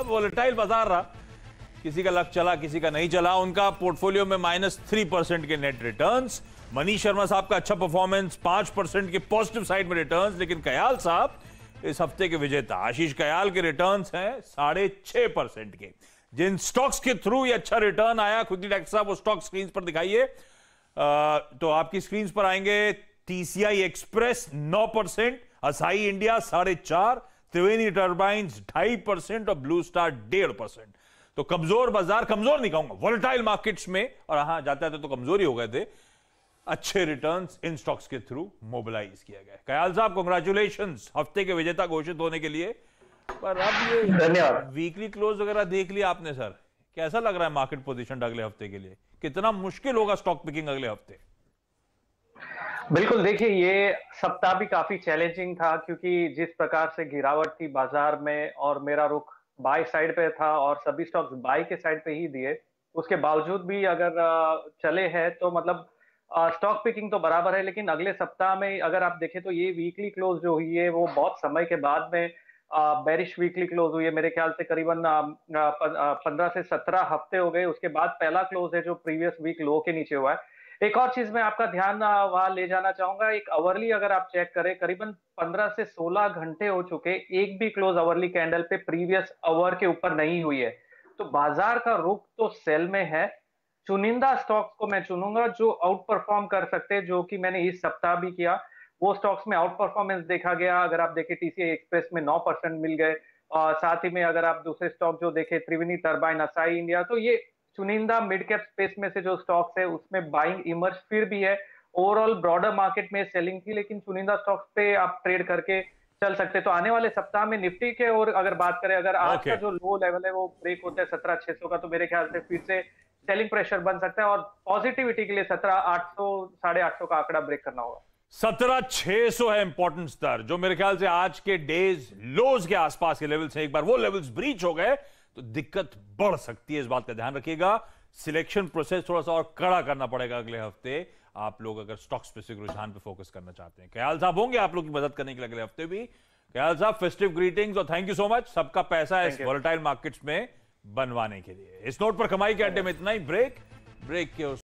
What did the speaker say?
अब वॉलेटाइल बाजार रहा किसी का लक चला किसी का नहीं चला उनका पोर्टफोलियो में माइनस थ्री परसेंट के नेट रिटर्न्स मनीष शर्मा साहब का अच्छा परफॉर्मेंस पांच परसेंट के पॉजिटिव साइड में रिटर्न्स लेकिन कयाल साहब इस हफ्ते के विजेता आशीष कयाल के रिटर्न्स हैं साढ़े छह परसेंट के जिन स्टॉक्स के थ्रू ये अच्छा रिटर्न आया खुद ही डॉक्टर साहब वो स्टॉक स्क्रीन पर दिखाइए तो आपकी स्क्रीन पर आएंगे टीसीआई एक्सप्रेस नौ परसेंट असाई इंडिया साढ़े चार त्रिवेणी टर्बाइंस ढाई परसेंट और ब्लू स्टार डेढ़ परसेंट तो कमजोर बाजार कमजोर नहीं कहूंगा वोलेटाइल मार्केट्स में और हां जाते जाते तो कमजोरी हो गए थे अच्छे रिटर्न इन स्टॉक्स के थ्रू मोबिलाइज किया गया कयाल साहब कॉन्ग्रेचुलेशन हफ्ते के विजेता घोषित होने के लिए पर अब ये धन्यवाद वीकली क्लोज वगैरह देख लिया आपने सर कैसा लग रहा है मार्केट पोजिशन अगले हफ्ते के लिए कितना मुश्किल होगा स्टॉक पिकिंग अगले हफ्ते बिल्कुल देखिए ये सप्ताह भी काफी चैलेंजिंग था क्योंकि जिस प्रकार से गिरावट थी बाजार में और मेरा रुख बाय साइड पे था और सभी स्टॉक्स बाय के साइड पे ही दिए उसके बावजूद भी अगर चले हैं तो मतलब स्टॉक पिकिंग तो बराबर है लेकिन अगले सप्ताह में अगर आप देखें तो ये वीकली क्लोज जो हुई है वो बहुत समय के बाद में बैरिश वीकली क्लोज हुई है मेरे ख्याल से करीबन पंद्रह से सत्रह हफ्ते हो गए उसके बाद पहला क्लोज है जो प्रीवियस वीक लो के नीचे हुआ है एक और चीज मैं आपका ध्यान वहां ले जाना चाहूंगा एक अवरली अगर आप चेक करें करीबन 15 से 16 घंटे हो चुके एक भी क्लोज अवरली कैंडल पे प्रीवियस अवर के ऊपर नहीं हुई है तो बाजार का रुख तो सेल में है चुनिंदा स्टॉक्स को मैं चुनूंगा जो आउट परफॉर्म कर सकते हैं जो कि मैंने इस सप्ताह भी किया वो स्टॉक्स में आउट परफॉर्मेंस देखा गया अगर आप देखें टीसी एक्सप्रेस में नौ परसेंट मिल गए और साथ ही में अगर आप दूसरे स्टॉक जो देखे त्रिवेणी टर्बाइन असाई इंडिया तो ये चुनिंदा मिड कैप स्पेस में से जो स्टॉक्स है उसमें बाइंग इमर्ज फिर भी है ओवरऑल ब्रॉडर मार्केट में सेलिंग थी लेकिन चुनिंदा स्टॉक्स पे आप ट्रेड करके चल सकते तो आने वाले सप्ताह में निफ्टी के और अगर बात करें अगर आज okay. का जो लो लेवल है वो ब्रेक होता है सत्रह छह सौ का तो मेरे ख्याल से फिर से सेलिंग प्रेशर बन सकता है और पॉजिटिविटी के लिए सत्रह आठ सौ साढ़े आठ सौ का आंकड़ा ब्रेक करना होगा सत्रह छह सौ है इंपॉर्टेंट स्तर जो मेरे ख्याल से आज के डेज लोज के आसपास के लेवल्स हैं एक बार वो लेवल्स ब्रीच हो गए तो दिक्कत बढ़ सकती है इस बात का ध्यान रखिएगा सिलेक्शन प्रोसेस थोड़ा सा और कड़ा करना पड़ेगा अगले हफ्ते आप लोग अगर स्टॉक स्पेसिफिक रुझान पर फोकस करना चाहते हैं ख्याल साहब होंगे आप लोग की मदद करने के लिए अगले हफ्ते भी ख्याल साहब फेस्टिव ग्रीटिंग्स और थैंक यू सो मच सबका पैसा इस वॉलेटाइल मार्केट्स में बनवाने के लिए इस नोट पर कमाई के अड्डे में इतना ही ब्रेक ब्रेक के